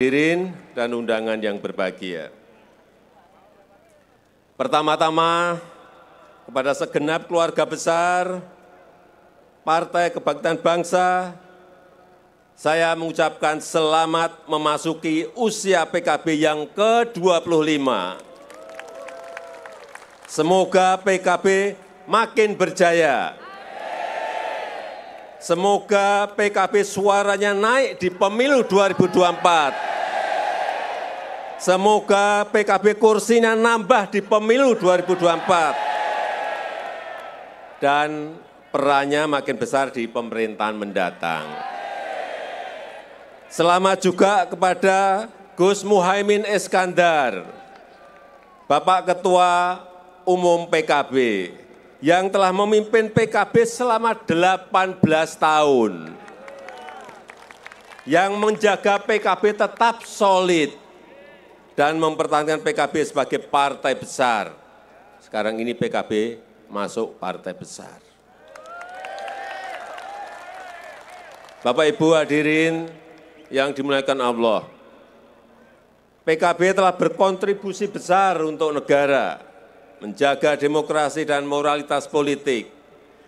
Hadirin dan undangan yang berbahagia. Pertama-tama, kepada segenap keluarga besar, Partai Kebangkitan Bangsa, saya mengucapkan selamat memasuki usia PKB yang ke-25. Semoga PKB makin berjaya. Semoga PKB suaranya naik di pemilu 2024. Semoga PKB kursinya nambah di pemilu 2024. Dan perannya makin besar di pemerintahan mendatang. Selamat juga kepada Gus Muhaimin Iskandar, Bapak Ketua Umum PKB, yang telah memimpin PKB selama 18 tahun, yang menjaga PKB tetap solid, dan mempertahankan PKB sebagai partai besar. Sekarang ini PKB masuk partai besar. Bapak Ibu hadirin yang dimuliakan Allah, PKB telah berkontribusi besar untuk negara, menjaga demokrasi dan moralitas politik,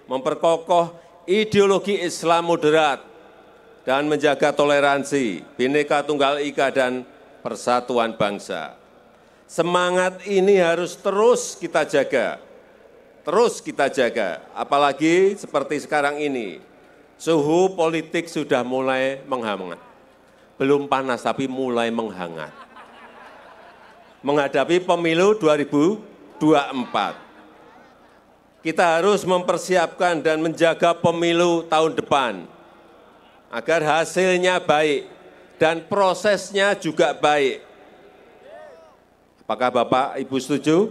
memperkokoh ideologi Islam moderat, dan menjaga toleransi, bineka tunggal ika, dan persatuan bangsa. Semangat ini harus terus kita jaga, terus kita jaga, apalagi seperti sekarang ini. Suhu politik sudah mulai menghangat, belum panas tapi mulai menghangat. Menghadapi pemilu 2024 kita harus mempersiapkan dan menjaga pemilu tahun depan agar hasilnya baik dan prosesnya juga baik. Apakah Bapak Ibu setuju?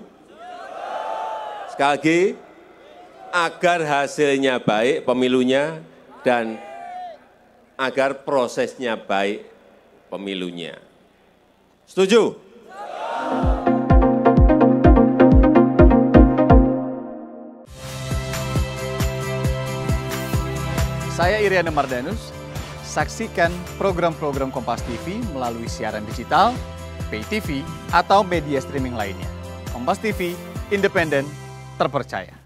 Sekali lagi, agar hasilnya baik pemilunya dan agar prosesnya baik pemilunya. Setuju? Saya Iriana Mardanus, Saksikan program-program Kompas TV melalui siaran digital, pay TV, atau media streaming lainnya. Kompas TV, independen, terpercaya.